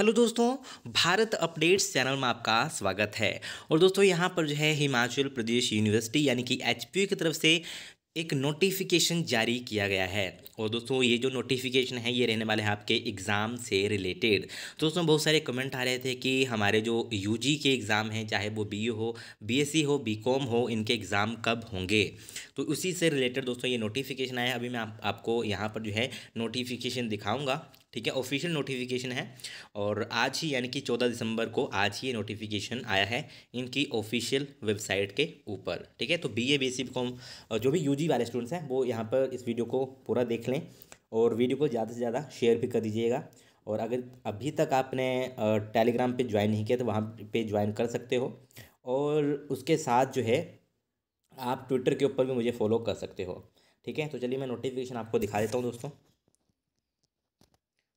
hello दोस्तों Bharat updates channel में आपका स्वागत है और दोस्तों यहाँ पर जो है हिमाचल प्रदेश यूनिवर्सिटी यानी कि एच की तरफ से एक नोटिफिकेशन जारी किया गया है और दोस्तों ये जो नोटिफिकेशन है ये रहने वाले हैं आपके एग्ज़ाम से रिलेटेड दोस्तों बहुत सारे कमेंट आ रहे थे कि हमारे जो यूजी के एग्ज़ाम हैं चाहे वो बीए हो बीएससी हो बीकॉम हो इनके एग्ज़ाम कब होंगे तो उसी से रिलेटेड दोस्तों ये नोटिफिकेशन आया अभी मैं आप, आपको यहाँ पर जो है नोटिफिकेशन दिखाऊँगा ठीक है ऑफिशियल नोटिफिकेशन है और आज ही यानी कि चौदह दिसंबर को आज ही ये नोटिफिकेशन आया है इनकी ऑफिशियल वेबसाइट के ऊपर ठीक है तो B A B C com जो भी यू जी वाले स्टूडेंट्स हैं वो यहाँ पर इस वीडियो को पूरा देख लें और वीडियो को ज़्यादा से ज़्यादा शेयर भी कर दीजिएगा और अगर अभी तक आपने टेलीग्राम पे ज्वाइन नहीं किया तो वहाँ पे ज्वाइन कर सकते हो और उसके साथ जो है आप ट्विटर के ऊपर भी मुझे फॉलो कर सकते हो ठीक है तो चलिए मैं नोटिफिकेशन आपको दिखा देता हूँ दोस्तों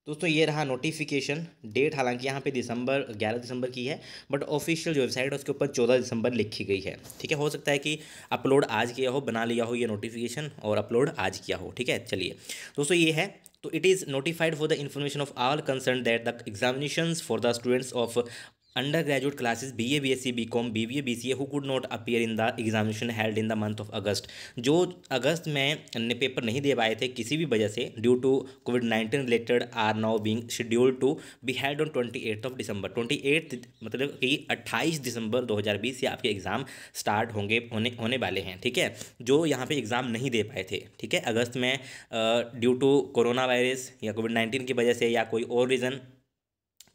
दोस्तों ये रहा नोटिफिकेशन डेट हालांकि यहाँ पे दिसंबर 11 दिसंबर की है बट ऑफिशियल जो वेबसाइट है उसके ऊपर 14 दिसंबर लिखी गई है ठीक है हो सकता है कि अपलोड आज किया हो बना लिया हो ये नोटिफिकेशन और अपलोड आज किया हो ठीक है चलिए दोस्तों ये है तो it is notified for the information of all concerned that the examination for the students of under graduate B B A S com B BA A B C A who could not appear in the examination held in the month of August जो अगस्त में paper नहीं दे पाए थे किसी भी वजह से due to COVID nineteen related are now being scheduled to be held on twenty eighth of December twenty eighth मतलब कि अट्ठाईस दिसंबर दो हज़ार बीस से आपके एग्ज़ाम स्टार्ट होंगे होने होने वाले हैं ठीक है जो यहाँ पे एग्ज़ाम नहीं दे पाए थे ठीक है अगस्त में ड्यू टू कोरोना वायरस या कोविड नाइन्टीन की वजह से या कोई और रीज़न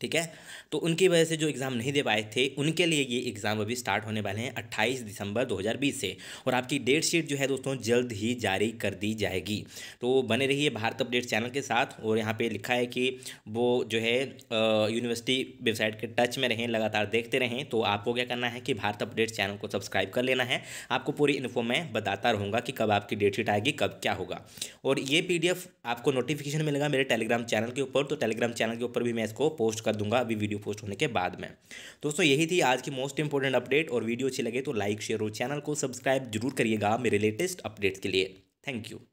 ठीक है तो उनकी वजह से जो एग्ज़ाम नहीं दे पाए थे उनके लिए ये एग्ज़ाम अभी स्टार्ट होने वाले हैं 28 दिसंबर 2020 से और आपकी डेट शीट जो है दोस्तों जल्द ही जारी कर दी जाएगी तो बने रहिए भारत अपडेट चैनल के साथ और यहाँ पे लिखा है कि वो जो है यूनिवर्सिटी वेबसाइट के टच में रहें लगातार देखते रहें तो आपको क्या करना है कि भारत अपडेट चैनल को सब्सक्राइब कर लेना है आपको पूरी इन्फो मैं बताता रहूँगा कि कब आपकी डेट शीट आएगी कब क्या होगा और ये पी आपको नोटिफिकेशन मिलेगा मेरे टेलीग्राम चैनल के ऊपर तो टेलीग्राम चैनल के ऊपर भी मैं इसको पोस्ट कर दूंगा अभी वीडियो पोस्ट होने के बाद में दोस्तों यही थी आज की मोस्ट इंपॉर्टेंट अपडेट और वीडियो अच्छी लगे तो लाइक शेयर और चैनल को सब्सक्राइब जरूर करिएगा मेरे लेटेस्ट अपडेट्स के लिए थैंक यू